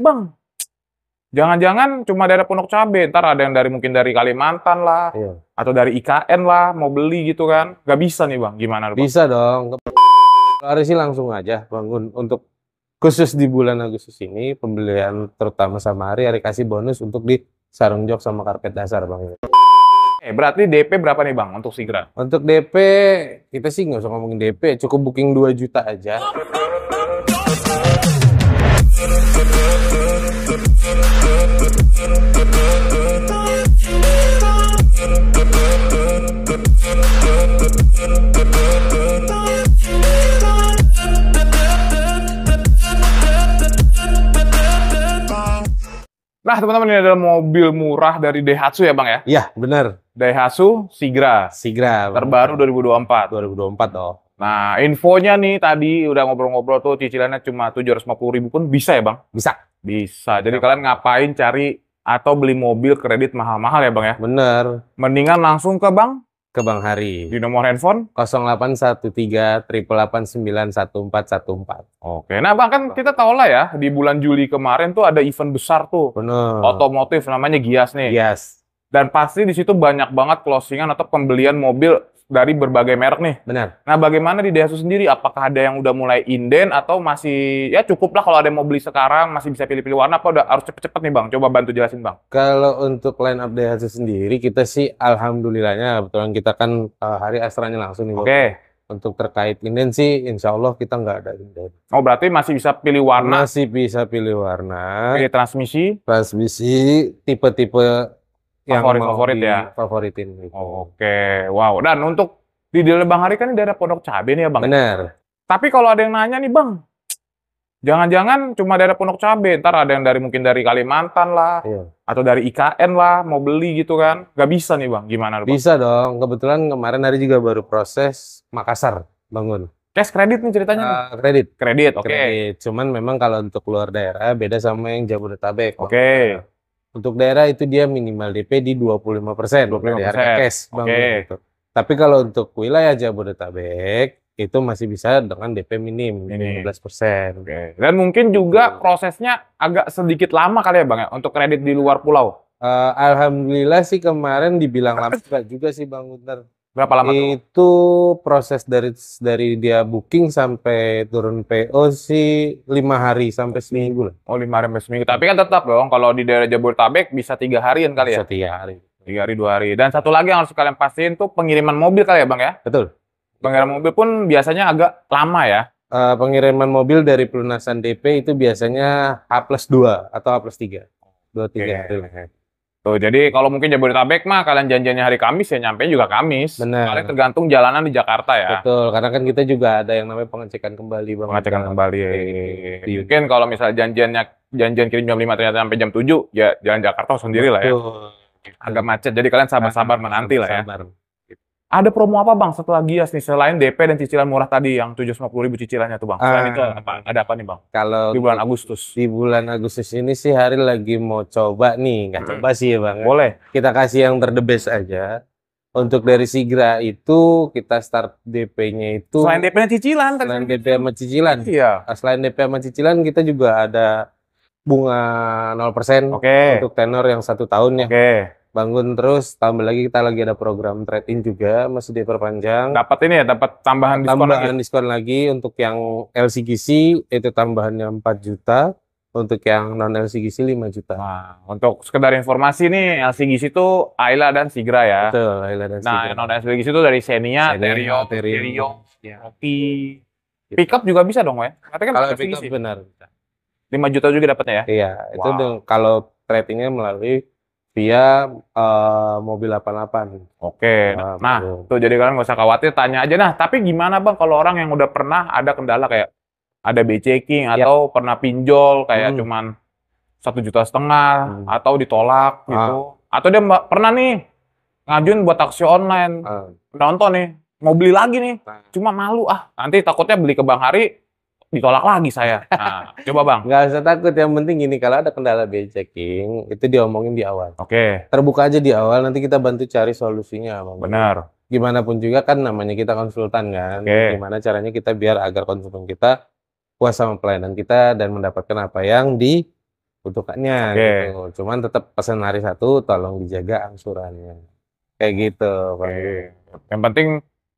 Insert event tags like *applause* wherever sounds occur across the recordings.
bang jangan-jangan cuma dari Pondok Cabe ntar ada yang dari mungkin dari Kalimantan lah iya. atau dari IKN lah mau beli gitu kan Gak bisa nih bang gimana bang? bisa dong hari sih langsung aja bangun untuk khusus di bulan Agustus ini pembelian terutama sama hari hari kasih bonus untuk di sarung jok sama karpet dasar bang Eh, berarti DP berapa nih Bang untuk Sigra? Untuk DP, kita sih nggak usah ngomongin DP, cukup booking 2 juta aja. Nah, teman-teman ini adalah mobil murah dari Daihatsu ya, Bang ya? Iya, benar. Daihatsu Sigra. Sigra. Terbaru 2024. 2024 toh. Nah, infonya nih tadi udah ngobrol-ngobrol tuh cicilannya cuma 750 ribu pun bisa ya, Bang? Bisa. Bisa. Jadi ya. kalian ngapain cari atau beli mobil kredit mahal-mahal ya, Bang ya? Bener. Mendingan langsung ke Bang ke Bang Hari. Di nomor handphone? 0813 8891414. Oke, nah Bang kan kita tahu lah ya, di bulan Juli kemarin tuh ada event besar tuh. Bener. Otomotif namanya Gias nih. Gias. Dan pasti di situ banyak banget closingan atau pembelian mobil dari berbagai merek nih. Benar. Nah, bagaimana di Daihatsu sendiri? Apakah ada yang udah mulai inden atau masih ya cukup lah kalau ada yang mau beli sekarang masih bisa pilih-pilih warna apa udah harus cepet-cepet nih bang? Coba bantu jelasin bang. Kalau untuk line up Daihatsu sendiri kita sih alhamdulillahnya kebetulan kita kan uh, hari asranya langsung nih. Oke. Okay. Untuk terkait inden sih, insya Allah kita nggak ada inden. Oh berarti masih bisa pilih warna? Masih bisa pilih warna. Pilih transmisi? Transmisi, tipe-tipe yang favorit favorit ya favoritin gitu. oh, oke okay. wow dan untuk di daerah Bang Hari kan ini daerah Pondok Cabe nih ya Bang bener tapi kalau ada yang nanya nih Bang jangan-jangan cuma daerah Pondok Cabe ntar ada yang dari mungkin dari Kalimantan lah iya. atau dari IKN lah mau beli gitu kan nggak bisa nih Bang gimana bang? bisa dong kebetulan kemarin hari juga baru proses Makassar bangun Cash kredit nih ceritanya. Uh, kredit. Kredit, oke. Okay. Cuman memang kalau untuk luar daerah beda sama yang Jabodetabek. Oke. Okay. Untuk daerah itu dia minimal DP di 25 persen. dari persen. Cash bang Okay. Gitu. Tapi kalau untuk wilayah Jabodetabek itu masih bisa dengan DP minim, minim. 15 persen. Okay. Dan mungkin juga gitu. prosesnya agak sedikit lama kali ya bang ya untuk kredit di luar pulau. Uh, Alhamdulillah sih kemarin dibilang lama juga sih bang Gunter. Berapa lama? Itu tuh? proses dari dari dia booking sampai turun PO sih lima hari sampai seminggu lah. Oh lima hari sampai seminggu. Tapi kan tetap dong kalau di daerah Jabodetabek bisa tiga hari kan kali ya? Bisa tiga hari. Tiga hari dua hari. Dan satu lagi yang harus kalian pastiin tuh pengiriman mobil kali ya bang ya? Betul. Pengiriman mobil pun biasanya agak lama ya? Uh, pengiriman mobil dari pelunasan DP itu biasanya H plus 2 atau H plus 3. 2 3 okay. Tuh, jadi kalau mungkin Jabodetabek mah kalian janjinya hari Kamis ya nyampe juga Kamis. Benar. Kalian tergantung jalanan di Jakarta ya. Betul, karena kan kita juga ada yang namanya pengecekan kembali Bang. Pengecekan nah, kembali. Gitu. Di, mungkin kalau misalnya janjiannya janjian kirim jam lima ternyata sampai jam tujuh ya jalan Jakarta sendiri lah ya. Agak macet. Jadi kalian sabar-sabar nah, menanti lah ya. Sabar. Ada promo apa bang setelah Gias ya, nih selain DP dan cicilan murah tadi yang tujuh puluh ribu cicilannya tuh bang? Selain uh, itu apa? Ada apa nih bang? Kalau di bulan Agustus. Di bulan Agustus ini sih hari lagi mau coba nih, nggak hmm. coba sih ya bang. Ya. Boleh. Kita kasih yang terdebes aja. Untuk dari Sigra itu kita start DP-nya itu selain DP dan cicilan kan? selain DP sama cicilan. Iya. Nah, selain DP sama cicilan kita juga ada bunga 0% okay. untuk tenor yang satu tahun ya. Oke. Okay bangun terus tambah lagi kita lagi ada program trading juga masih diperpanjang dapat ini ya dapat tambahan, diskon tambahan lagi. diskon lagi untuk yang LCGC itu tambahannya 4 juta untuk yang non LCGC 5 juta nah untuk sekedar informasi nih LCGC itu Ayla dan Sigra ya betul Ayla dan nah, Sigra nah non LCGC itu dari Xenia, Terio, Terio, Kopi pickup juga bisa dong ya katanya kan kalau pickup benar 5 juta juga dapatnya ya iya wow. itu kalau tradingnya melalui via uh, mobil 88. Oke. Nah, nah, gitu. nah tuh jadi kalian nggak usah khawatir, tanya aja nah. Tapi gimana bang kalau orang yang udah pernah ada kendala kayak ada beceking iya. atau yep. pernah pinjol kayak hmm. cuman satu juta setengah hmm. atau ditolak ah. gitu, atau dia pernah nih ngajuin buat taksi online, ah. nonton nih mau beli lagi nih, nah. cuma malu ah nanti takutnya beli ke Bang Hari ditolak lagi saya. Nah, coba bang. Gak usah takut, yang penting gini, kalau ada kendala biaya checking, itu diomongin di awal. Oke. Okay. Terbuka aja di awal, nanti kita bantu cari solusinya. Bang. Benar. Gimana pun juga kan namanya kita konsultan kan, okay. gimana caranya kita biar agar konsumen kita puas sama pelayanan kita dan mendapatkan apa yang dibutuhkannya okay. gitu. Cuman tetap pesan hari satu, tolong dijaga angsurannya. Kayak gitu. Oke. Okay. Yang penting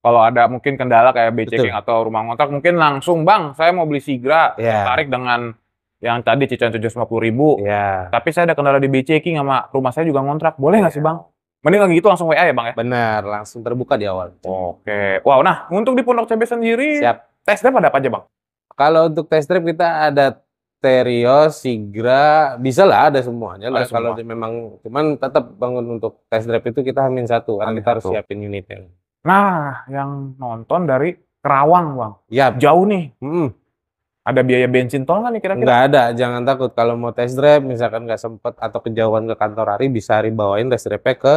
kalau ada mungkin kendala kayak BCK atau rumah ngontrak mungkin langsung bang saya mau beli Sigra yeah. tertarik dengan yang tadi cicilan tujuh lima puluh ribu yeah. tapi saya ada kendala di BCK sama rumah saya juga ngontrak boleh iya. nggak yeah. sih bang mending lagi gitu langsung WA ya bang ya benar langsung terbuka di awal oke okay. wow nah untuk di Pondok Cabe sendiri Siap. tes drive ada apa aja bang kalau untuk test drive kita ada Terio, Sigra, bisa lah ada semuanya lah. Semua. Kalau memang, cuman tetap bangun untuk test drive itu kita hamin satu, karena kita harus siapin unitnya. Nah, yang nonton dari Kerawang, Bang. Iya. Jauh nih. Mm. Ada biaya bensin tol nggak nih kira-kira? Nggak ada, jangan takut. Kalau mau test drive, misalkan nggak sempet atau kejauhan ke kantor hari, bisa hari bawain test drive ke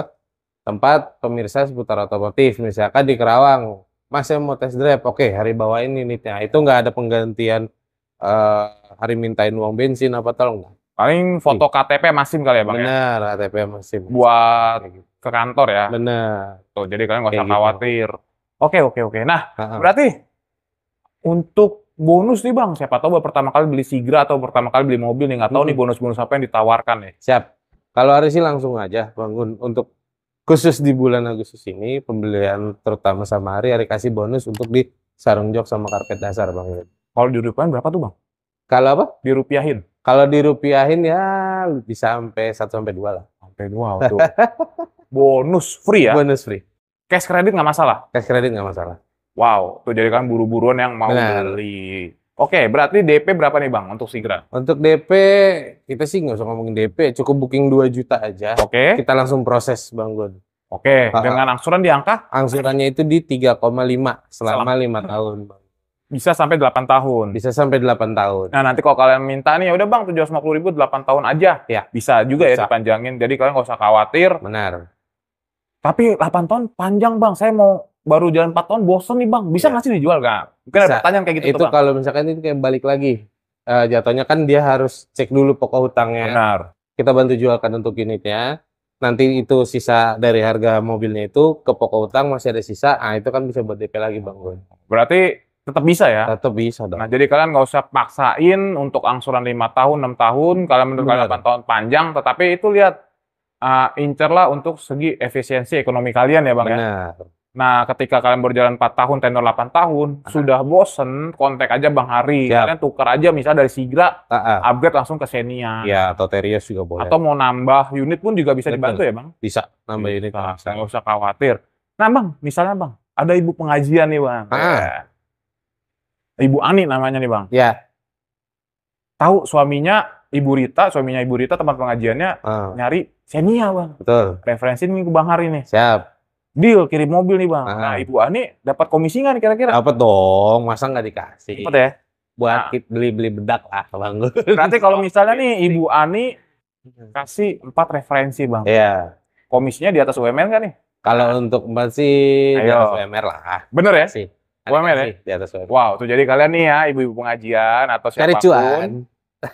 tempat pemirsa seputar otomotif. Misalkan di Kerawang, Mas saya mau test drive, oke hari bawain unitnya. Itu nggak ada penggantian uh, eh, hari mintain uang bensin apa tolong nggak? Paling foto KTP masim kali ya bang Bener, ya? KTP masim. Buat gitu. ke kantor ya? Bener. Tuh, jadi kalian nggak usah gitu. khawatir. Oke, oke, oke. Nah, uh-huh. berarti untuk bonus nih bang, siapa tahu baru pertama kali beli Sigra atau pertama kali beli mobil nih, nggak tahu hmm. nih bonus-bonus apa yang ditawarkan ya Siap. Kalau hari sih langsung aja bangun untuk khusus di bulan Agustus ini pembelian terutama sama hari hari kasih bonus untuk di sarung jok sama karpet dasar bang. Kalau dirupiahin berapa tuh bang? Kalau apa? Dirupiahin. Kalau dirupiahin ya bisa sampai satu sampai dua lah. Sampai dua waktu. Bonus free ya? Bonus free. Cash kredit nggak masalah? Cash kredit nggak masalah. Wow, tuh jadi kan buru-buruan yang mau Benar. beli. Oke, berarti DP berapa nih Bang untuk Sigra? Untuk DP, kita sih nggak usah ngomongin DP, cukup booking 2 juta aja. Oke. Kita langsung proses Bang Gun. Oke, dengan angsuran di angka? Angsurannya itu di 3,5 selama lima tahun Bang bisa sampai 8 tahun. Bisa sampai 8 tahun. Nah, nanti kalau kalian minta nih, ya udah Bang, 750 ribu 8 tahun aja. Ya. Bisa juga ya bisa. ya dipanjangin. Jadi kalian nggak usah khawatir. Benar. Tapi 8 tahun panjang, Bang. Saya mau baru jalan 4 tahun bosen nih, Bang. Bisa ngasih ya. ngasih dijual nggak? Mungkin bisa. ada pertanyaan kayak gitu Itu tuh, bang. kalau misalkan itu kayak balik lagi. Uh, jatuhnya kan dia harus cek dulu pokok hutangnya. Benar. Kita bantu jualkan untuk unitnya nanti itu sisa dari harga mobilnya itu ke pokok hutang masih ada sisa, ah itu kan bisa buat DP lagi bang Gun. Berarti Tetap bisa ya? Tetap bisa dong. Nah, jadi kalian nggak usah paksain untuk angsuran lima tahun, enam tahun, kalian menurut kalian delapan tahun panjang, tetapi itu lihat uh, ah, incerlah untuk segi efisiensi ekonomi kalian ya, Bang ya. Benar. ya. Nah, ketika kalian berjalan empat tahun, tenor 8 tahun, Aha. sudah bosen, kontak aja Bang Hari. Siap. Kalian tukar aja misalnya dari Sigra, Aha. upgrade langsung ke Senia. Ya, atau Terias juga boleh. Atau mau nambah unit pun juga bisa Betul. dibantu ya Bang? Bisa, nambah unit. Nggak usah khawatir. Nah Bang, misalnya Bang, ada ibu pengajian nih Bang. Aha. Nah, Ibu Ani namanya nih bang. Iya. Tahu suaminya Ibu Rita, suaminya Ibu Rita tempat pengajiannya uh. nyari Xenia bang. Betul. Referensi nih ke Bang Hari nih. Siap deal kirim mobil nih bang. Uh. Nah ibu Ani dapat komisi nggak kira-kira? Dapat dong, masa nggak dikasih? Dapat ya. Buat nah. beli beli bedak lah bang. Berarti kalau misalnya nih ibu *laughs* Ani kasih empat referensi bang. Iya. Komisinya di atas UMR kan nih? Kalau untuk masih di atas UMR lah. Bener ya? Sih. UMR ya? Di atas UMR. Wow, tuh jadi kalian nih ya ibu-ibu pengajian atau siapapun. Cari cuan.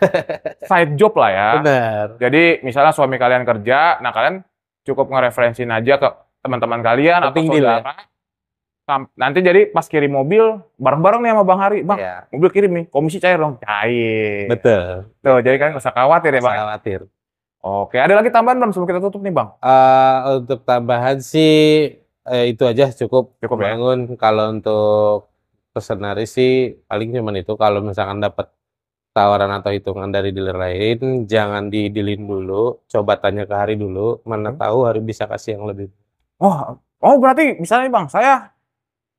*laughs* side job lah ya. Benar. Jadi misalnya suami kalian kerja, nah kalian cukup ngereferensin aja ke teman-teman kalian Penting atau ya? saudara. Ya? Nanti jadi pas kirim mobil bareng-bareng nih sama Bang Hari, Bang, ya. mobil kirim nih, komisi cair dong. Cair. Betul. Tuh, jadi kalian gak usah khawatir ya, Bang. Khawatir. Oke, ada lagi tambahan belum sebelum kita tutup nih, Bang? Uh, untuk tambahan sih eh, itu aja cukup cukup ya. bangun ya? kalau untuk pesenari sih paling cuman itu kalau misalkan dapat tawaran atau hitungan dari dealer lain jangan didilin dulu coba tanya ke hari dulu mana hmm. tahu hari bisa kasih yang lebih oh oh berarti misalnya bang saya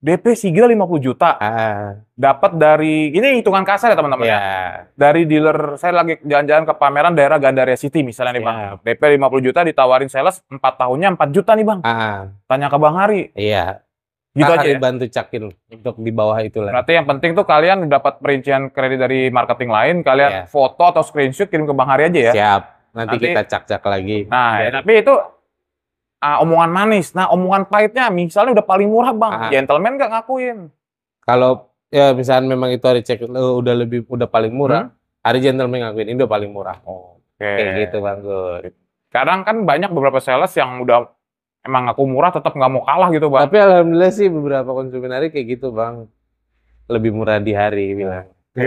DP Sigil 50 juta. Uh. Dapat dari ini hitungan kasar ya teman-teman yeah. ya. Iya. Dari dealer saya lagi jalan-jalan ke pameran daerah Gandaria City misalnya nih Bang. Iya. DP 50 juta ditawarin sales 4 tahunnya 4 juta nih Bang. Ah. Tanya ke Bang Hari. Iya. Yeah. Gitu Hari aja. Ya? bantu cakin untuk di bawah itu lah. Berarti yang penting tuh kalian dapat perincian kredit dari marketing lain, kalian yeah. foto atau screenshot kirim ke Bang Hari aja ya. Siap. Nanti, Nanti kita cak-cak lagi. Nah, ya. tapi itu uh, omongan manis. Nah, omongan pahitnya misalnya udah paling murah, Bang. Aha. Gentleman gak ngakuin. Kalau ya misalnya memang itu hari cek uh, udah lebih udah paling murah, hmm? hari gentleman ngakuin ini udah paling murah. Oh, Oke. Okay. Kayak gitu, Bang Gur. Kadang kan banyak beberapa sales yang udah emang aku murah tetap nggak mau kalah gitu, Bang. Tapi alhamdulillah sih beberapa konsumen hari kayak gitu, Bang. Lebih murah di hari bilang. *laughs*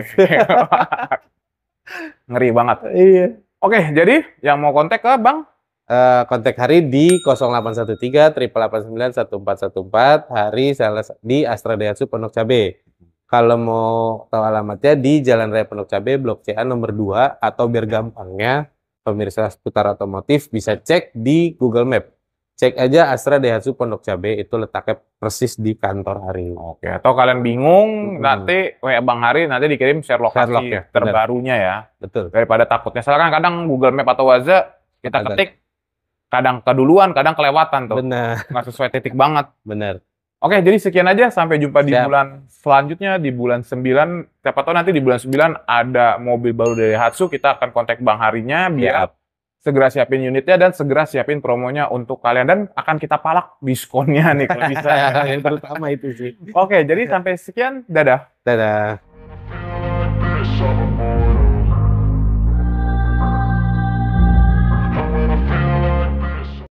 Ngeri banget. Iya. Oke, jadi yang mau kontak ke Bang Eh, kontak Hari di 0813 889 1414 Hari sales di Astra Daihatsu Pondok Cabe. Kalau mau tahu alamatnya di Jalan Raya Pondok Cabe Blok CA nomor 2 atau biar gampangnya pemirsa seputar otomotif bisa cek di Google Map. Cek aja Astra Daihatsu Pondok Cabe itu letaknya persis di kantor Hari. Oke, atau kalian bingung hmm. nanti WA Bang Hari nanti dikirim share lokasi share lock, ya. terbarunya ya. Betul. Daripada takutnya salah kan kadang Google Map atau Waze kita ketik kadang keduluan, kadang kelewatan tuh. Benar. Nggak sesuai titik banget. Bener. Oke, jadi sekian aja. Sampai jumpa Siap. di bulan selanjutnya, di bulan 9. Siapa tahu nanti di bulan 9 ada mobil baru dari Hatsu, kita akan kontak Bang Harinya biar Siap. segera siapin unitnya dan segera siapin promonya untuk kalian. Dan akan kita palak diskonnya *laughs* nih kalau bisa. Yang terutama itu sih. Oke, jadi sampai sekian. Dadah. Dadah.